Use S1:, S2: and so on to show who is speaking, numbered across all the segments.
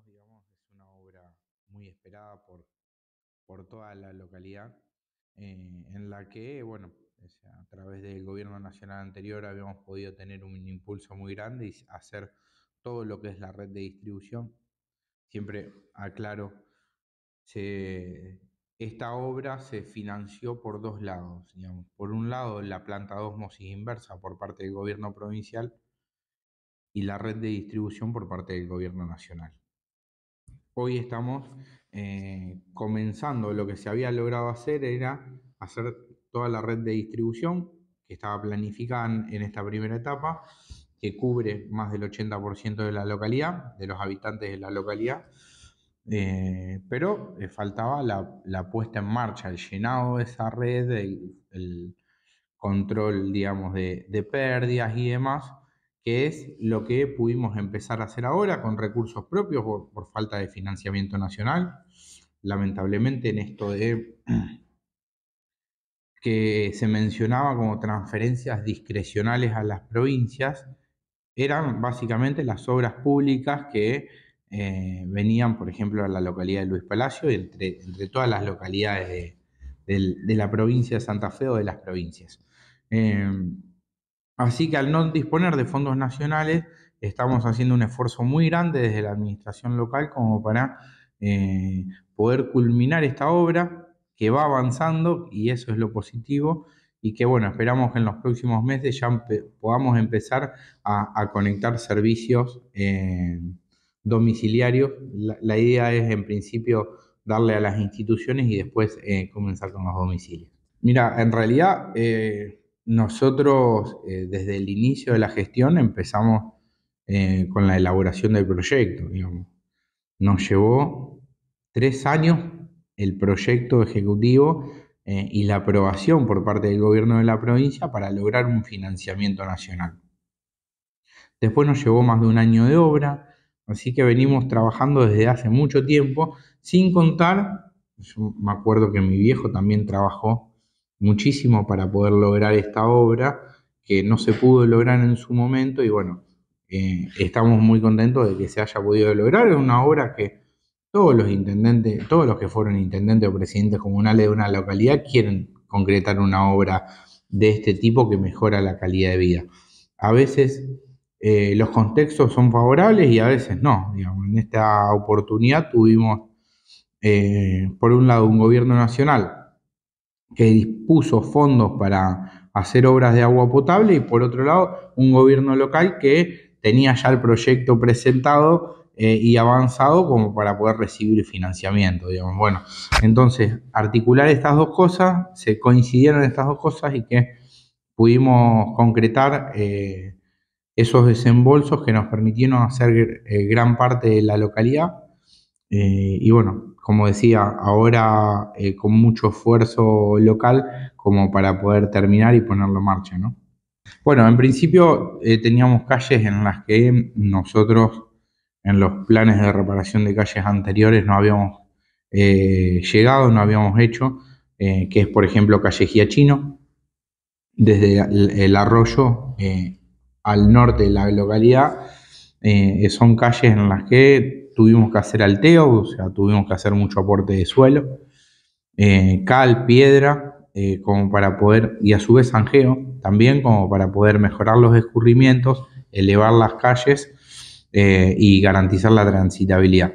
S1: digamos, es una obra muy esperada por, toda la localidad, eh, en la que, bueno, a través del gobierno nacional anterior habíamos podido tener un impulso muy grande y hacer todo lo que es la red de distribución. Siempre aclaro, esta obra se financió por dos lados. Por un lado, la planta de inversa por parte del gobierno provincial y la red de distribución por parte del gobierno nacional hoy estamos eh, comenzando. Lo que se había logrado hacer era hacer toda la red de distribución que estaba planificada en esta primera etapa, que cubre más del 80% de la localidad, de los habitantes de la localidad. Eh, pero eh, faltaba la, puesta en marcha, el llenado de esa red, el, control, digamos, de, de, pérdidas y demás, que es lo que pudimos empezar a hacer ahora con recursos propios por, falta de financiamiento nacional. Lamentablemente en esto de que se mencionaba como transferencias discrecionales a las provincias, eran básicamente las obras públicas que eh, venían, por ejemplo, a la localidad de Luis Palacio, y entre todas las localidades de, la provincia de Santa Fe o de las provincias. Eh, Así que al no disponer de fondos nacionales, estamos haciendo un esfuerzo muy grande desde la administración local como para eh, poder culminar esta obra que va avanzando y eso es lo positivo y que bueno, esperamos que en los próximos meses ya podamos empezar a, conectar servicios eh, domiciliarios. La, idea es en principio darle a las instituciones y después eh, comenzar con los domicilios. Mira, en realidad nosotros, eh, desde el inicio de la gestión, empezamos eh, con la elaboración del proyecto. Nos llevó tres años el proyecto ejecutivo eh, y la aprobación por parte del gobierno de la provincia para lograr un financiamiento nacional. Después nos llevó más de un año de obra, así que venimos trabajando desde hace mucho tiempo, sin contar, me acuerdo que mi viejo también trabajó muchísimo para poder lograr esta obra que no se pudo lograr en su momento y bueno, eh, estamos muy contentos de que se haya podido lograr. Es una obra que todos los intendentes, todos los que fueron intendentes o presidentes comunales de una localidad quieren concretar una obra de este tipo que mejora la calidad de vida. A veces eh, los contextos son favorables y a veces no. en esta oportunidad tuvimos, eh, por un lado, un gobierno nacional que dispuso fondos para hacer obras de agua potable y por otro lado un gobierno local que tenía ya el proyecto presentado eh, y avanzado como para poder recibir financiamiento. Digamos. Bueno, entonces articular estas dos cosas, se coincidieron estas dos cosas y que pudimos concretar eh, esos desembolsos que nos permitieron hacer eh, gran parte de la localidad eh, y bueno, como decía, ahora eh, con mucho esfuerzo local como para poder terminar y ponerlo en marcha, ¿no? Bueno, en principio eh, teníamos calles en las que nosotros en los planes de reparación de calles anteriores no habíamos llegado, no habíamos hecho, que es por ejemplo calle Giachino, desde el arroyo al norte de la localidad eh, son calles en las que tuvimos que hacer alteo, o sea, tuvimos que hacer mucho aporte de suelo, eh, cal, piedra, eh, como para poder, y a su vez anjeo, también como para poder mejorar los escurrimientos, elevar las calles y garantizar la transitabilidad.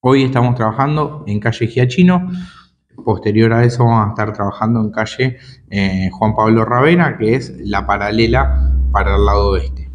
S1: Hoy estamos trabajando en calle Giachino, Posterior a eso vamos a estar trabajando en calle Juan Pablo Ravena, que es la paralela para el lado oeste.